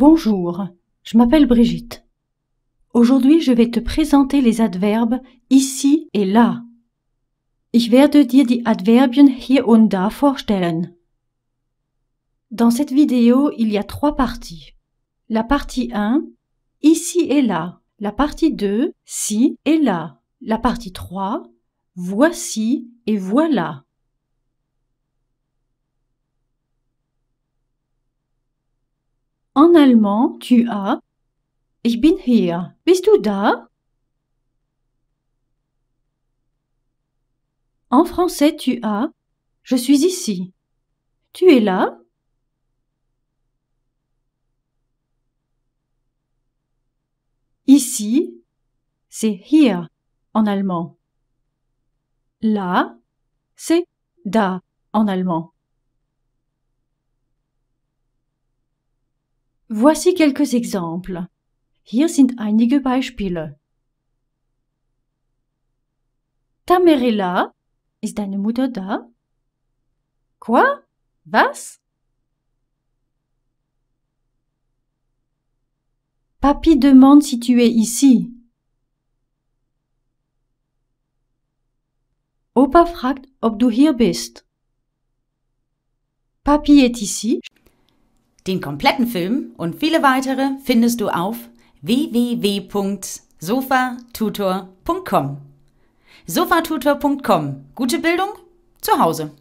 Bonjour, je m'appelle Brigitte. Aujourd'hui, je vais te présenter les adverbes ici et là. Ich werde dir die Adverbien hier und da vorstellen. Dans cette vidéo, il y a trois parties. La partie 1, ici et là. La partie 2, si et là. La partie 3, voici et voilà. En allemand, tu as Ich bin hier. Bist du da? En français, tu as Je suis ici. Tu es là? Ici, c'est hier en allemand. Là, c'est da en allemand. Voici quelques exemples. Hier sind einige Beispiele. Ta mère est là, ist deine Mutter da? Quoi? Was? Papy demande si tu es ici. Opa fragt, ob du hier bist. Papy est ici. Den kompletten Film und viele weitere findest du auf www.sofatutor.com. Sofatutor.com. Gute Bildung zu Hause.